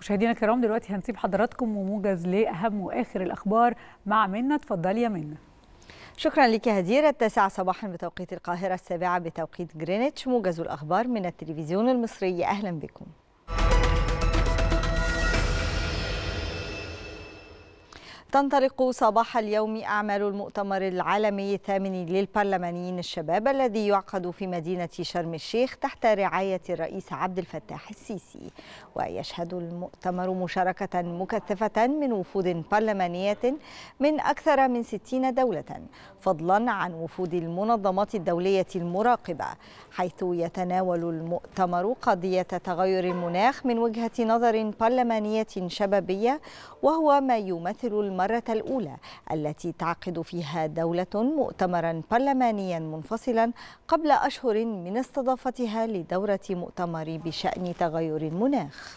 مشاهدينا الكرام دلوقتي هنسيب حضراتكم وموجز لاهم واخر الاخبار مع منى اتفضلي يا منى شكرا لك هدير التاسعة صباحا بتوقيت القاهرة السابعة بتوقيت جرينتش موجز الأخبار من التلفزيون المصري أهلا بكم تنطلق صباح اليوم أعمال المؤتمر العالمي الثامن للبرلمانيين الشباب الذي يعقد في مدينة شرم الشيخ تحت رعاية الرئيس عبد الفتاح السيسي ويشهد المؤتمر مشاركة مكثفة من وفود برلمانية من أكثر من 60 دولة فضلا عن وفود المنظمات الدولية المراقبة حيث يتناول المؤتمر قضية تغير المناخ من وجهة نظر برلمانية شبابية وهو ما يمثل المناخ المرة الأولى التي تعقد فيها دولة مؤتمرا برلمانيا منفصلا قبل أشهر من استضافتها لدورة مؤتمر بشأن تغير المناخ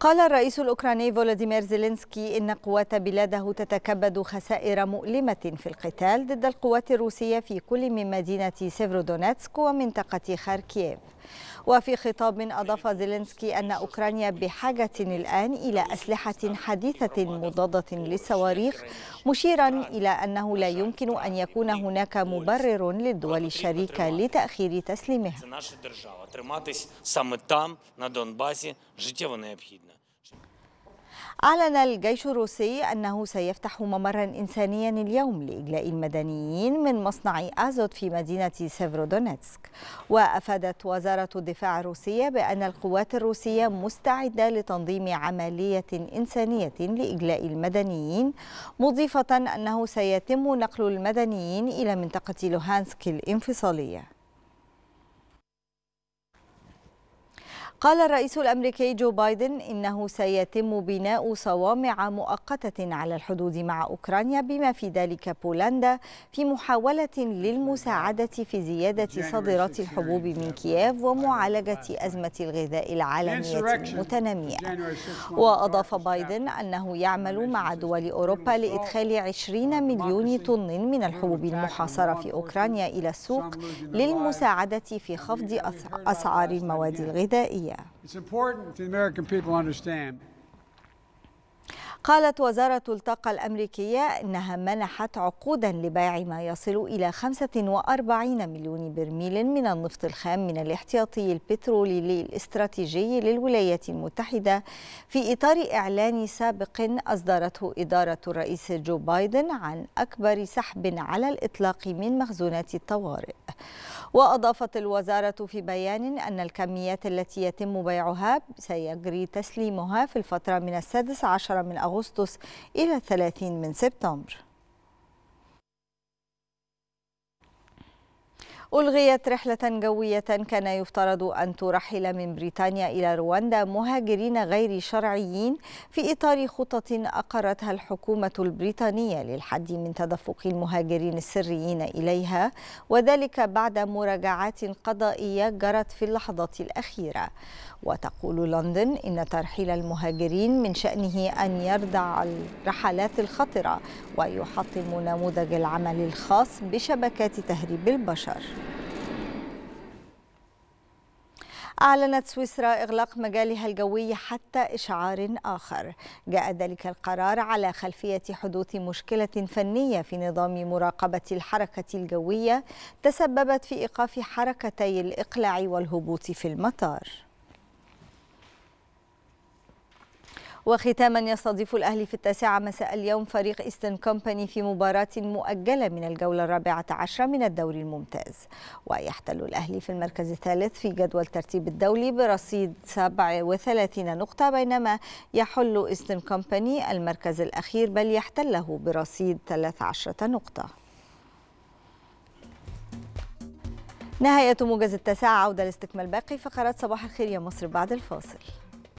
قال الرئيس الأوكراني فولاديمير زيلينسكي إن قوات بلاده تتكبد خسائر مؤلمة في القتال ضد القوات الروسية في كل من مدينة سيفرودونيتسك ومنطقة خاركييف وفي خطاب أضاف زيلينسكي أن أوكرانيا بحاجة الآن إلى أسلحة حديثة مضادة للصواريخ مشيرا إلى أنه لا يمكن أن يكون هناك مبرر للدول الشريكة لتأخير تسليمها أعلن الجيش الروسي أنه سيفتح ممرا إنسانيا اليوم لإجلاء المدنيين من مصنع أزوت في مدينة سيفرودونيتسك وأفادت وزارة الدفاع الروسية بأن القوات الروسية مستعدة لتنظيم عملية إنسانية لإجلاء المدنيين مضيفة أنه سيتم نقل المدنيين إلى منطقة لوهانسك الانفصالية قال الرئيس الأمريكي جو بايدن إنه سيتم بناء صوامع مؤقتة على الحدود مع أوكرانيا بما في ذلك بولندا في محاولة للمساعدة في زيادة صادرات الحبوب من كييف ومعالجة أزمة الغذاء العالمية المتنامية وأضاف بايدن أنه يعمل مع دول أوروبا لإدخال 20 مليون طن من الحبوب المحاصرة في أوكرانيا إلى السوق للمساعدة في خفض أسعار المواد الغذائية It's important the American people understand قالت وزارة الطاقة الأمريكية أنها منحت عقودا لبيع ما يصل إلى 45 مليون برميل من النفط الخام من الاحتياطي البترولي الاستراتيجي للولايات المتحدة في إطار إعلان سابق أصدرته إدارة الرئيس جو بايدن عن أكبر سحب على الإطلاق من مخزونات الطوارئ وأضافت الوزارة في بيان أن الكميات التي يتم بيعها سيجري تسليمها في الفترة من السادس عشر من أغسطس أغسطس إلى 30 من سبتمبر ألغيت رحلة جوية كان يفترض أن ترحل من بريطانيا إلى رواندا مهاجرين غير شرعيين في إطار خطط أقرتها الحكومة البريطانية للحد من تدفق المهاجرين السريين إليها وذلك بعد مراجعات قضائية جرت في اللحظات الأخيرة وتقول لندن إن ترحيل المهاجرين من شأنه أن يردع الرحلات الخطرة ويحطم نموذج العمل الخاص بشبكات تهريب البشر أعلنت سويسرا إغلاق مجالها الجوي حتى إشعار آخر جاء ذلك القرار على خلفية حدوث مشكلة فنية في نظام مراقبة الحركة الجوية تسببت في إيقاف حركتي الإقلاع والهبوط في المطار وختاما يستضيف الأهلي في التاسعة مساء اليوم فريق إيستن كومباني في مباراة مؤجلة من الجولة الرابعة عشرة من الدوري الممتاز ويحتل الأهلي في المركز الثالث في جدول ترتيب الدولي برصيد 37 نقطة بينما يحل إيستن كومباني المركز الأخير بل يحتله برصيد 13 نقطة نهاية موجز التاسعة عودة لاستكمال باقي فقرات صباح الخير يا مصر بعد الفاصل